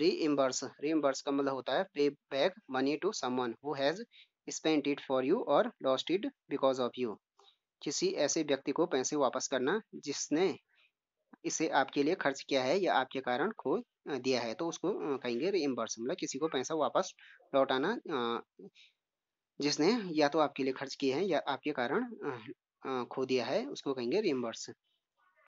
reimburse reimburse का मतलब होता है pay back money to someone who has spent it for you और lost it because of you किसी ऐसे व्यक्ति को पैसे वापस करना जिसने इसे आपके लिए खर्च किया है या आपके कारण खो दिया है तो उसको कहेंगे रीइंबर्स मतलब किसी को पैसा वापस लौटाना जिसने या तो आपके लिए खर्च किए हैं या आपके कारण खो दिया है उसको कहेंगे रीइंबर्स